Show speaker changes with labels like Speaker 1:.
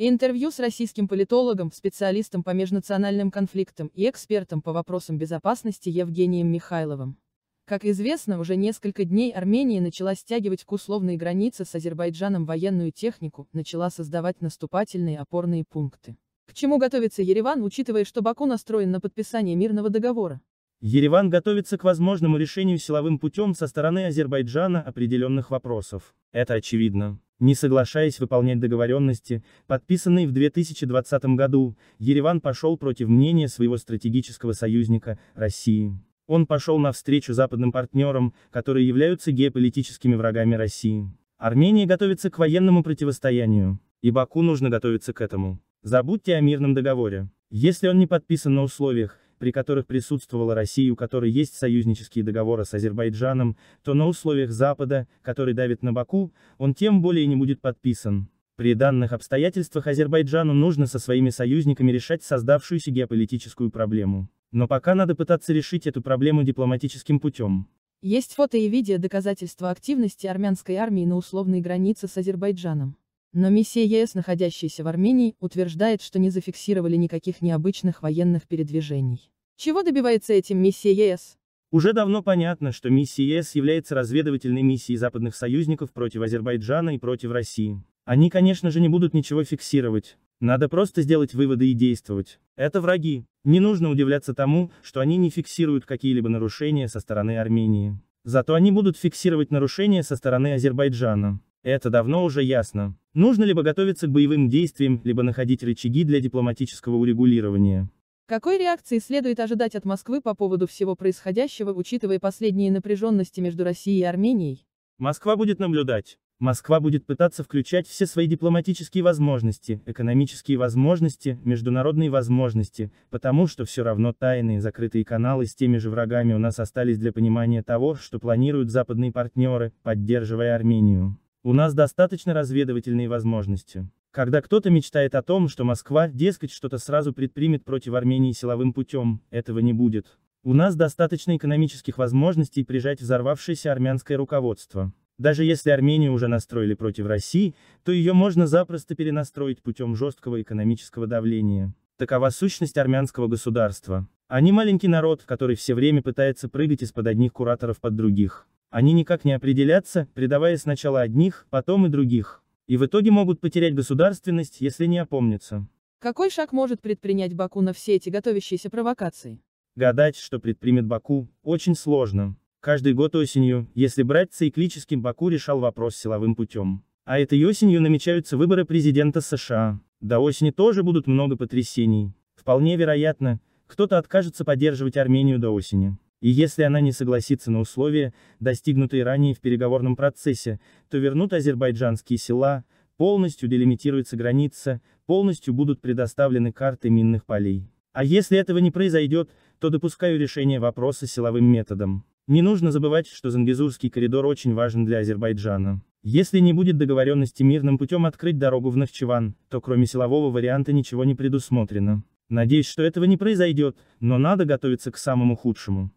Speaker 1: Интервью с российским политологом, специалистом по межнациональным конфликтам и экспертом по вопросам безопасности Евгением Михайловым. Как известно, уже несколько дней Армения начала стягивать к условной границе с Азербайджаном военную технику, начала создавать наступательные опорные пункты. К чему готовится Ереван, учитывая, что Баку настроен на подписание мирного договора?
Speaker 2: Ереван готовится к возможному решению силовым путем со стороны Азербайджана определенных вопросов. Это очевидно. Не соглашаясь выполнять договоренности, подписанные в 2020 году, Ереван пошел против мнения своего стратегического союзника, России. Он пошел навстречу западным партнерам, которые являются геополитическими врагами России. Армения готовится к военному противостоянию, и Баку нужно готовиться к этому. Забудьте о мирном договоре. Если он не подписан на условиях, при которых присутствовала Россия, у которой есть союзнические договоры с Азербайджаном, то на условиях Запада, который давит на Баку, он тем более не будет подписан. При данных обстоятельствах Азербайджану нужно со своими союзниками решать создавшуюся геополитическую проблему. Но пока надо пытаться решить эту проблему дипломатическим путем.
Speaker 1: Есть фото и видео доказательства активности армянской армии на условной границе с Азербайджаном. Но миссия ЕС, находящаяся в Армении, утверждает, что не зафиксировали никаких необычных военных передвижений. Чего добивается этим миссия ЕС?
Speaker 2: Уже давно понятно, что миссия ЕС является разведывательной миссией западных союзников против Азербайджана и против России. Они, конечно же, не будут ничего фиксировать. Надо просто сделать выводы и действовать. Это враги. Не нужно удивляться тому, что они не фиксируют какие-либо нарушения со стороны Армении. Зато они будут фиксировать нарушения со стороны Азербайджана. Это давно уже ясно. Нужно либо готовиться к боевым действиям, либо находить рычаги для дипломатического урегулирования.
Speaker 1: Какой реакции следует ожидать от Москвы по поводу всего происходящего, учитывая последние напряженности между Россией и Арменией?
Speaker 2: Москва будет наблюдать. Москва будет пытаться включать все свои дипломатические возможности, экономические возможности, международные возможности, потому что все равно тайные закрытые каналы с теми же врагами у нас остались для понимания того, что планируют западные партнеры, поддерживая Армению. У нас достаточно разведывательные возможности. Когда кто-то мечтает о том, что Москва, дескать, что-то сразу предпримет против Армении силовым путем, этого не будет. У нас достаточно экономических возможностей прижать взорвавшееся армянское руководство. Даже если Армению уже настроили против России, то ее можно запросто перенастроить путем жесткого экономического давления. Такова сущность армянского государства. Они маленький народ, который все время пытается прыгать из-под одних кураторов под других. Они никак не определятся, предавая сначала одних, потом и других. И в итоге могут потерять государственность, если не опомнятся.
Speaker 1: Какой шаг может предпринять Баку на все эти готовящиеся провокации?
Speaker 2: Гадать, что предпримет Баку, очень сложно. Каждый год осенью, если брать циклически, Баку решал вопрос силовым путем. А этой осенью намечаются выборы президента США. До осени тоже будут много потрясений. Вполне вероятно, кто-то откажется поддерживать Армению до осени. И если она не согласится на условия, достигнутые ранее в переговорном процессе, то вернут азербайджанские села, полностью делимитируется граница, полностью будут предоставлены карты минных полей. А если этого не произойдет, то допускаю решение вопроса силовым методом. Не нужно забывать, что Зангизурский коридор очень важен для Азербайджана. Если не будет договоренности мирным путем открыть дорогу в Нахчеван, то кроме силового варианта ничего не предусмотрено. Надеюсь, что этого не произойдет, но надо готовиться к самому худшему.